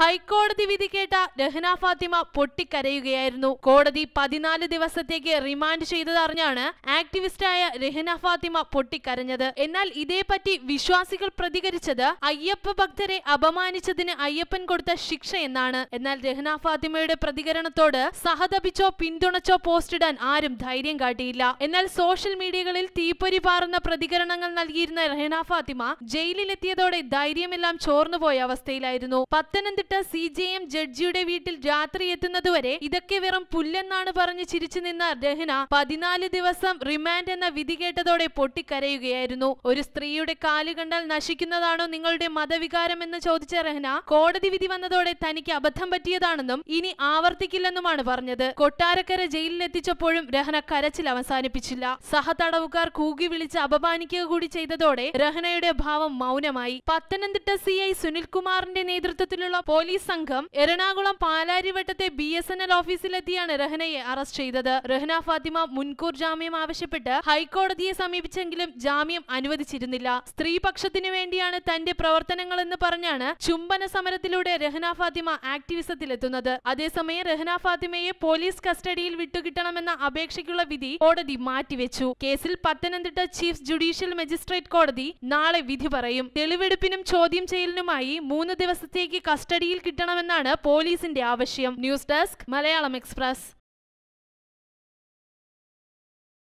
ഹൈക്കോടതി വിധി കേട്ട രഹ്ന ഫാത്തിമ പൊട്ടിക്കരയുകയായിരുന്നു കോടതി പതിനാല് ദിവസത്തേക്ക് റിമാൻഡ് ചെയ്തതറിഞ്ഞാണ് ആക്ടിവിസ്റ്റായ രഹ്ന ഫാത്തിമ പൊട്ടിക്കരഞ്ഞത് എന്നാൽ ഇതേപ്പറ്റി വിശ്വാസികൾ പ്രതികരിച്ചത് അയ്യപ്പ ഭക്തരെ അപമാനിച്ചതിന് അയ്യപ്പൻ കൊടുത്ത ശിക്ഷ എന്നാണ് എന്നാൽ രഹ്ന ഫാത്തിമയുടെ പ്രതികരണത്തോട് സഹതപിച്ചോ പിന്തുണച്ചോ പോസ്റ്റ് ഇടാൻ ആരും ധൈര്യം കാട്ടിയില്ല എന്നാൽ സോഷ്യൽ മീഡിയകളിൽ തീപ്പൊരി പാറുന്ന പ്രതികരണങ്ങൾ നൽകിയിരുന്ന രഹ്ന ഫാത്തിമ ജയിലിലെത്തിയതോടെ ധൈര്യമെല്ലാം ചോർന്നുപോയ അവസ്ഥയിലായിരുന്നു Pathanamthitta Pathanamthitta C J M ജഡ്ജിയുടെ വീട്ടിൽ രാത്രി എത്തുന്നതുവരെ ഇതൊക്കെ വെറും പുല്ലെന്നാണ് പറഞ്ഞ് ചിരിച്ചു നിന്ന രഹ്ന പതിനാല് ദിവസം റിമാൻഡ് എന്ന വിധി കേട്ടതോടെ പൊട്ടിക്കരയുകയായിരുന്നു ഒരു സ്ത്രീയുടെ കാല് കണ്ടാൽ നശിക്കുന്നതാണോ നിങ്ങളുടെ മതവികാരം എന്ന് ചോദിച്ച രഹ്ന കോടതി വിധി വന്നതോടെ തനിക്ക് അബദ്ധം പറ്റിയതാണെന്നും ഇനി ആവർത്തിക്കില്ലെന്നുമാണ് പറഞ്ഞത് കൊട്ടാരക്കര ജയിലിലെത്തിച്ചപ്പോഴും രഹ്ന കരച്ചിൽ അവസാനിപ്പിച്ചില്ല സഹതടവുകാർ കൂകി വിളിച്ച് അപമാനിക്കുക കൂടി ചെയ്തതോടെ രഹ്നയുടെ ഭാവം മൗനമായി പത്തനംതിട്ട സി ഐ സുനിൽകുമാറിന്റെ നേതൃത്വത്തിലുള്ള പോലീസ് സംഘം എറണാകുളം പാലാരിവട്ടത്തെ ബി എസ് എൻ എൽ ഓഫീസിലെത്തിയാണ് രഹനയെ അറസ്റ്റ് ചെയ്തത് രഹന ഫാത്തിമ മുൻകൂർ ജാമ്യം ആവശ്യപ്പെട്ട് ഹൈക്കോടതിയെ സമീപിച്ചെങ്കിലും ജാമ്യം അനുവദിച്ചിരുന്നില്ല സ്ത്രീപക്ഷത്തിനു വേണ്ടിയാണ് തന്റെ പ്രവർത്തനങ്ങൾ എന്ന് പറഞ്ഞാണ് ചുംബന സമരത്തിലൂടെ രഹന ഫാത്തിമ ആക്ടിവിസത്തിലെത്തുന്നത് അതേസമയം രഹന ഫാത്തിമയെ പോലീസ് കസ്റ്റഡിയിൽ വിട്ടുകിട്ടണമെന്ന അപേക്ഷയ്ക്കുള്ള വിധി കോടതി മാറ്റിവെച്ചു കേസിൽ പത്തനംതിട്ട ചീഫ് ജുഡീഷ്യൽ മജിസ്ട്രേറ്റ് കോടതി നാളെ വിധി പറയും തെളിവെടുപ്പിനും ചോദ്യം ചെയ്യലിനുമായി മൂന്ന് ദിവസത്തേക്ക് കസ്റ്റഡി പിടിയിൽ കിട്ടണമെന്നാണ് പോലീസിന്റെ ആവശ്യം ന്യൂസ് ഡെസ്ക് മലയാളം എക്സ്പ്രസ്